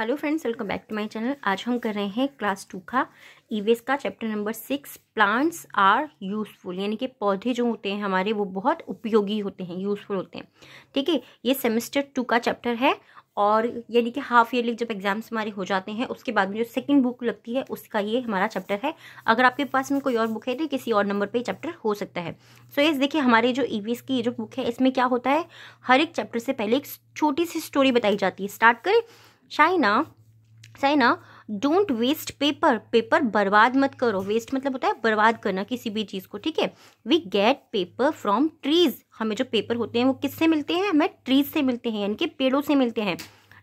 Hello friends welcome back to my channel आज हम कर रहे हैं क्लास टू का ईवेस e का chapter number six plants are useful यानी कि पौधे जो होते हैं हमारे वो बहुत उपयोगी होते हैं यूज़फुल होते हैं ठीक है ये सेमेस्टर टू का चैप्टर है और यानी कि हाफ ईयरली जब एग्जाम्स हमारे हो जाते हैं उसके बाद में जो सेकंड बुक लगती है उसका ये हमारा चैप्टर है अगर आपके पास में कोई और बुक है तो किसी और नंबर पे चैप्टर हो सकता है सो ये देखिए हमारे जो ई e की जो बुक है इसमें क्या होता है हर एक चैप्टर से पहले एक छोटी सी स्टोरी बताई जाती है स्टार्ट करें शाइना शाइना डोंट वेस्ट पेपर पेपर बर्बाद मत करो वेस्ट मतलब होता है बर्बाद करना किसी भी चीज़ को ठीक है we get paper from trees हमें जो पेपर होते हैं वो किससे मिलते हैं हमें ट्रीज से मिलते हैं यानी कि पेड़ों से मिलते हैं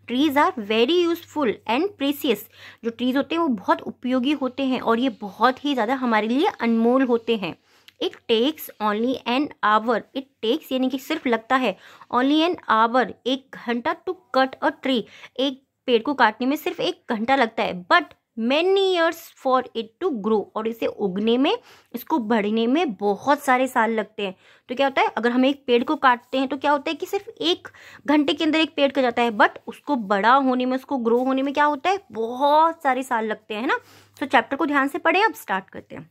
trees are very useful and precious जो ट्रीज़ होते हैं वो बहुत उपयोगी होते हैं और ये बहुत ही ज़्यादा हमारे लिए अनमोल होते हैं it takes only an hour it takes यानी कि सिर्फ लगता है ओनली एन आवर एक घंटा टू कट अ ट्री एक पेड़ को काटने में सिर्फ एक घंटा लगता है but many years for it to grow और इसे उगने में इसको बढ़ने में बहुत सारे साल लगते हैं तो क्या होता है अगर हम एक पेड़ को काटते हैं तो क्या होता है कि सिर्फ एक घंटे के अंदर एक पेड़ का जाता है बट उसको बड़ा होने में उसको ग्रो होने में क्या होता है बहुत सारे साल लगते हैं ना तो चैप्टर को ध्यान से पढ़ें अब स्टार्ट करते हैं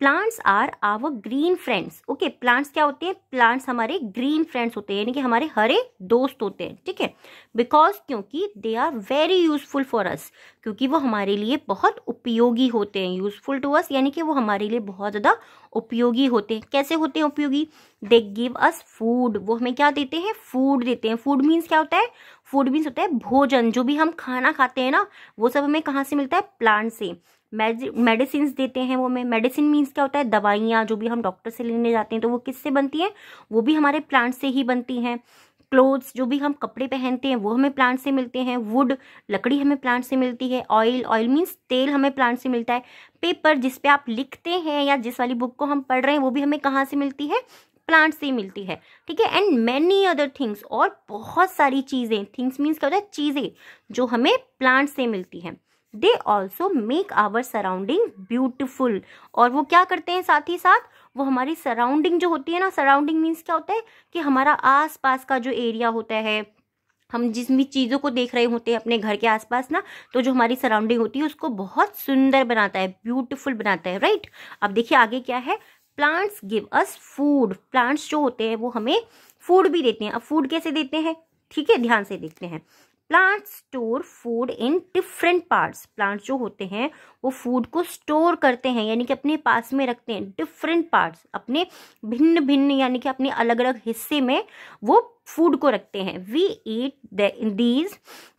plants are our green friends okay plants क्या होते हैं प्लांट्स हमारे ग्रीन फ्रेंड्स होते हैं यानी कि हमारे हरे दोस्त होते हैं ठीक है बिकॉज क्योंकि they are very useful for us क्योंकि वो हमारे लिए बहुत उपयोगी होते हैं यूजफुल टू अस यानी कि वो हमारे लिए बहुत ज़्यादा उपयोगी होते हैं कैसे होते हैं उपयोगी दे गिव अस फूड वो हमें क्या देते हैं फूड देते हैं फूड मीन्स क्या होता है फूड मीन्स होता है भोजन जो भी हम खाना खाते हैं ना वो सब हमें कहाँ से मिलता है प्लांट से मेडिसिन देते हैं वो हमें मेडिसिन मीन्स क्या होता है दवाइयाँ जो भी हम डॉक्टर से लेने जाते हैं तो वो किससे बनती हैं वो भी हमारे प्लांट से ही बनती हैं क्लोथ्स जो भी हम कपड़े पहनते हैं वो हमें प्लांट से मिलते हैं वुड लकड़ी हमें प्लांट से मिलती है ऑयल ऑयल मीन्स तेल हमें प्लांट से मिलता है पेपर जिस पे आप लिखते हैं या जिस वाली बुक को हम पढ़ रहे हैं वो भी हमें कहाँ से मिलती है प्लांट से ही मिलती है ठीक है एंड मैनी अदर थिंग्स और बहुत सारी चीज़ें थिंग्स मीन्स क्या होता है चीज़ें जो हमें प्लांट से मिलती हैं they also make our surrounding beautiful और वो क्या करते हैं साथ ही साथ वो हमारी सराउंडिंग जो होती है ना सराउंडिंग मीन्स क्या होता है कि हमारा आसपास का जो एरिया होता है हम जिस भी चीज़ों को देख रहे होते हैं अपने घर के आसपास ना तो जो हमारी सराउंडिंग होती है उसको बहुत सुंदर बनाता है ब्यूटीफुल बनाता है राइट अब देखिए आगे क्या है plants give us food plants जो होते हैं वो हमें फूड भी देते हैं अब फूड कैसे देते हैं ठीक है ध्यान से देखते हैं plants store food in different parts plants जो होते हैं वो फूड को स्टोर करते हैं यानी कि अपने पास में रखते हैं डिफरेंट पार्ट्स अपने भिन्न भिन्न यानी कि अपने अलग अलग हिस्से में वो फूड को रखते हैं we eat these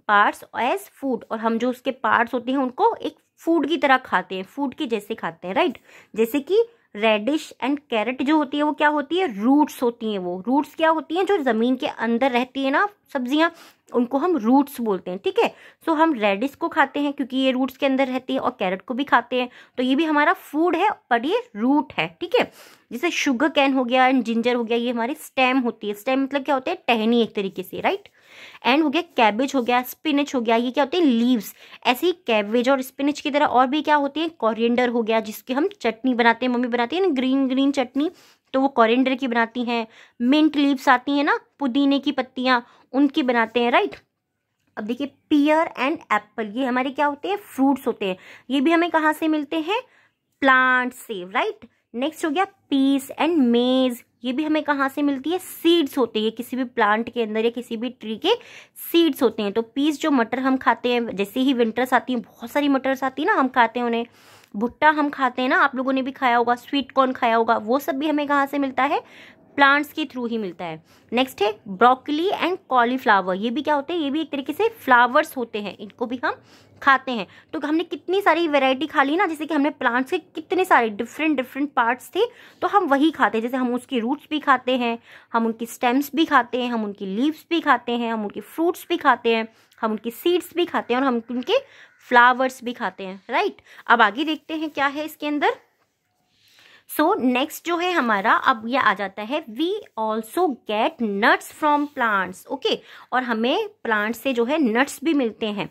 parts as food और हम जो उसके पार्ट्स होते हैं उनको एक फूड की तरह खाते हैं फूड के जैसे खाते हैं राइट जैसे कि रेडिश एंड कैरेट जो होती है वो क्या होती है रूट्स होती हैं वो रूट्स क्या होती हैं जो ज़मीन के अंदर रहती है ना सब्जियाँ उनको हम रूट्स बोलते हैं ठीक है सो हम रेडिश को खाते हैं क्योंकि ये रूट्स के अंदर रहती है और कैरेट को भी खाते हैं तो ये भी हमारा फूड है पर ये रूट है ठीक है जैसे शुगर कैन हो गया एंड जिंजर हो गया ये हमारी स्टेम होती है स्टेम मतलब क्या होता है टहनी एक तरीके से राइट एंड हो गया कैबेज हो गया स्पिनच हो गया ये क्या होते हैं लीव्स ऐसे ही कैबेज और स्पिनच की तरह और भी क्या होती है कॉरिएंडर हो गया जिसकी हम चटनी बनाते हैं मम्मी बनाती है ना ग्रीन ग्रीन चटनी तो वो कॉरिएंडर की बनाती हैं मिंट लीव्स आती हैं ना पुदीने की पत्तियाँ उनकी बनाते हैं राइट अब देखिए पियर एंड एप्पल ये हमारे क्या होते हैं फ्रूट्स होते हैं ये भी हमें कहाँ से मिलते हैं प्लांट से राइट नेक्स्ट हो गया पीस एंड मेज ये भी हमें कहाँ से मिलती है सीड्स होते हैं किसी भी प्लांट के अंदर या किसी भी ट्री के सीड्स होते हैं तो पीस जो मटर हम खाते हैं जैसे ही विंटर्स आती हैं बहुत सारी मटर्स आती है ना हम खाते हैं उन्हें भुट्टा हम खाते हैं ना आप लोगों ने भी खाया होगा स्वीट कॉर्न खाया होगा वो सब भी हमें कहाँ से मिलता है प्लांट्स के थ्रू ही मिलता है नेक्स्ट है ब्रोकली एंड कॉलीफ्लावर ये भी क्या होते हैं ये भी एक तरीके से फ्लावर्स होते हैं इनको भी हम खाते हैं तो हमने कितनी सारी वेराइटी खा ली ना जैसे कि हमने प्लांट्स के कितने सारे डिफरेंट डिफरेंट पार्ट्स थे तो हम वही खाते हैं जैसे हम उसके रूट्स भी खाते हैं हम उनकी स्टेम्स भी खाते हैं हम उनकी लीव्स भी खाते हैं हम उनके फ्रूट्स भी खाते हैं हम उनकी सीड्स भी खाते हैं और हम उनके फ्लावर्स भी खाते हैं राइट अब आगे देखते हैं क्या है इसके अंदर सो so, नेक्स्ट जो है हमारा अब ये आ जाता है we also get nuts from plants okay और हमें प्लांट से जो है नट्स भी मिलते हैं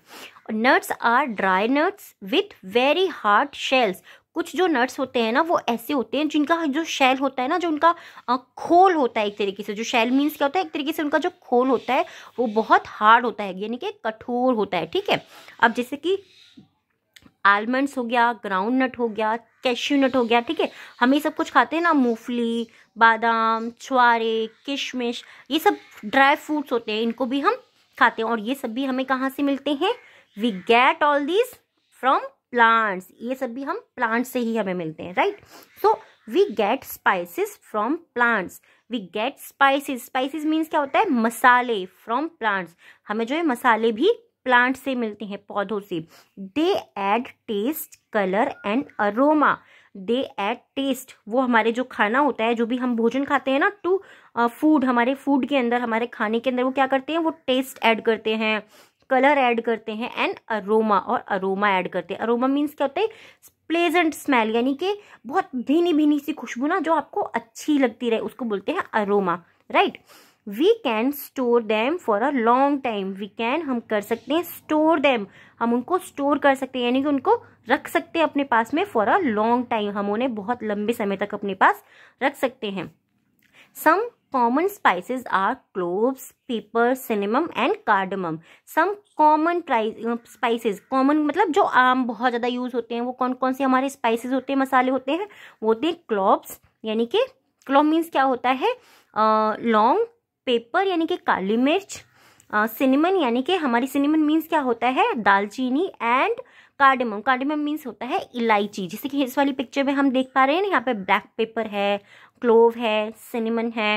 nuts are dry nuts with very hard shells कुछ जो नट्स होते हैं ना वो ऐसे होते हैं जिनका जो शेल होता है ना जो उनका खोल होता है एक तरीके से जो शेल मीन्स क्या होता है एक तरीके से उनका जो खोल होता है वो बहुत हार्ड होता है यानी कि कठोर होता है ठीक है अब जैसे कि आलमंड्स हो गया ग्राउंड नट हो गया कैश्यू नट हो गया ठीक है हम ये सब कुछ खाते हैं ना मूंगफली बादाम छुआरे किशमिश ये सब ड्राई फ्रूट्स होते हैं इनको भी हम खाते हैं और ये सब भी हमें कहाँ से मिलते हैं we get all this from plants ये सब भी हम प्लांट्स से ही हमें मिलते हैं right so we get spices from plants we get spices spices means क्या होता है मसाले फ्रॉम प्लांट्स हमें जो है मसाले भी प्लांट से मिलते हैं पौधों से they add taste colour and aroma they add taste वो हमारे जो खाना होता है जो भी हम भोजन खाते हैं ना टू फूड हमारे फूड के अंदर हमारे खाने के अंदर वो क्या करते हैं वो टेस्ट ऐड करते हैं कलर ऐड करते हैं एंड अरोमा और अरोमा ऐड करते हैं अरोमा मीन्स क्या होता है प्लेजेंट स्मेल यानी कि बहुत भीनी भीनी सी खुशबू ना जो आपको अच्छी लगती रहे उसको बोलते हैं aroma right right? We can store them for a long time we can हम कर सकते हैं स्टोर दैम हम उनको स्टोर कर सकते हैं यानी कि उनको रख सकते हैं अपने पास में फॉर अ लॉन्ग टाइम हम उन्हें बहुत लंबे समय तक अपने पास रख सकते हैं some common spices are cloves pepper cinnamon and cardamom some common spices common मतलब जो आम बहुत ज़्यादा यूज़ होते हैं वो कौन कौन से हमारे spices होते हैं मसाले होते हैं वो होते हैं क्लॉब्स यानी कि क्लॉब मीन्स क्या होता है uh, पेपर यानी कि काली मिर्च सिनेमन यानी कि हमारी सिनेमन मीन्स क्या होता है दालचीनी एंड कार्डेमम कार्डेमम मीन्स होता है इलायची जैसे कि इस वाली पिक्चर में हम देख पा रहे हैं ना यहाँ पे ब्लैक पेपर है क्लोव है सिनेमन है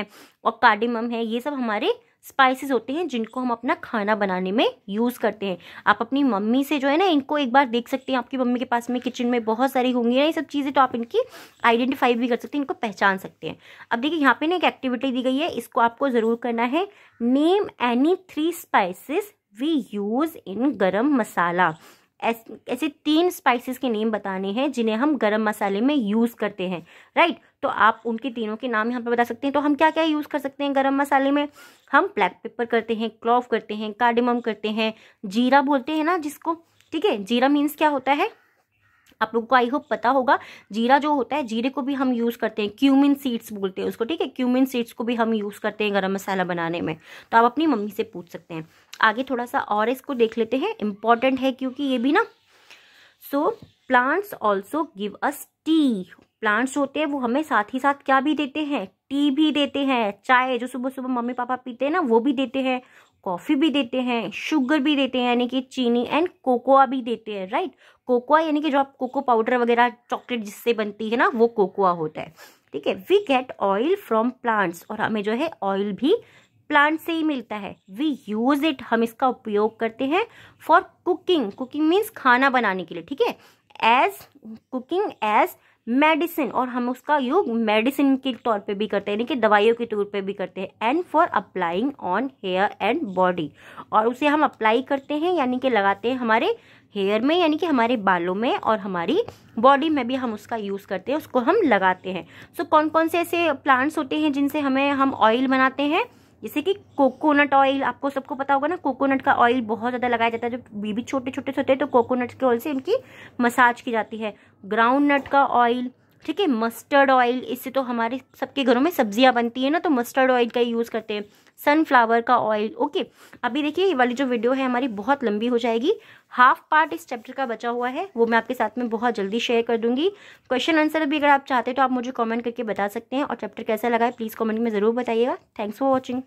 और कार्डेमम है ये सब हमारे स्पाइसेस होते हैं जिनको हम अपना खाना बनाने में यूज़ करते हैं आप अपनी मम्मी से जो है ना इनको एक बार देख सकते हैं आपकी मम्मी के पास में किचन में बहुत सारी होंगी ना ये सब चीज़ें तो आप इनकी आइडेंटिफाई भी कर सकते हैं इनको पहचान सकते हैं अब देखिए यहाँ पे ना एक एक्टिविटी दी गई है इसको आपको ज़रूर करना है name any three spices we use in garam masala ऐसे तीन स्पाइसेस के नेम बताने हैं जिन्हें हम गरम मसाले में यूज़ करते हैं राइट तो आप उनके तीनों के नाम यहाँ पे बता सकते हैं तो हम क्या क्या यूज़ कर सकते हैं गरम मसाले में हम ब्लैक पेपर करते हैं क्लॉफ करते हैं कार्डिमम करते हैं जीरा बोलते हैं ना जिसको ठीक है जीरा मीन्स क्या होता है आप लोगों को आई होप पता होगा जीरा जो होता है जीरे को भी हम यूज़ करते हैं क्यूमिन सीड्स बोलते हैं उसको ठीक है क्यूमिन सीड्स को भी हम यूज़ करते हैं गर्म मसाला बनाने में तो आप अपनी मम्मी से पूछ सकते हैं आगे थोड़ा सा और इसको देख लेते हैं इम्पॉर्टेंट है क्योंकि ये भी ना so plants also give us tea plants होते हैं वो हमें साथ ही साथ क्या भी देते हैं टी भी देते हैं चाय जो सुबह सुबह मम्मी पापा पीते हैं ना वो भी देते हैं कॉफ़ी भी देते हैं शुगर भी देते हैं यानी कि चीनी एंड कोकोआ भी देते हैं राइट कोकोआ यानी कि जो आप कोको पाउडर वगैरह चॉकलेट जिससे बनती है ना वो कोकोआ होता है ठीक है we get oil from plants और हमें जो है ऑयल भी प्लांट से ही मिलता है वी यूज़ इट हम इसका उपयोग करते हैं फॉर कुकिंग कुकिंग मीन्स खाना बनाने के लिए ठीक है एज कुकिंग एज मेडिसिन और हम उसका योग मेडिसिन के तौर पे भी करते हैं यानी कि दवाइयों के तौर पे भी करते हैं and for applying on hair and body और उसे हम अप्लाई करते हैं यानी कि लगाते हैं हमारे हेयर में यानी कि हमारे बालों में और हमारी बॉडी में भी हम उसका यूज़ करते हैं उसको हम लगाते हैं सो so, कौन कौन से ऐसे प्लांट्स होते हैं जिनसे हमें हम ऑयल बनाते हैं जैसे कि कोकोनट ऑयल आपको सबको पता होगा ना कोकोनट का ऑयल बहुत ज़्यादा लगाया जाता है जब बीबी छोटे छोटे से होते हैं तो कोकोनट के ऑयल से उनकी मसाज की जाती है ग्राउंड नट का ऑयल ठीक है मस्टर्ड ऑयल इससे तो हमारे सबके घरों में सब्जियां बनती है ना तो मस्टर्ड ऑयल का यूज़ करते हैं सनफ्लावर का ऑयल ओके अभी देखिए ये वाली जो वीडियो है हमारी बहुत लंबी हो जाएगी हाफ पार्ट इस चैप्टर का बचा हुआ है वो मैं आपके साथ में बहुत जल्दी शेयर कर दूंगी क्वेश्चन आंसर भी अगर आप चाहते हैं तो आप मुझे कॉमेंट करके बता सकते हैं और चैप्टर कैसा लगा है प्लीज़ कॉमेंट में ज़रूर बताइएगा थैंक्स फॉर वॉचिंग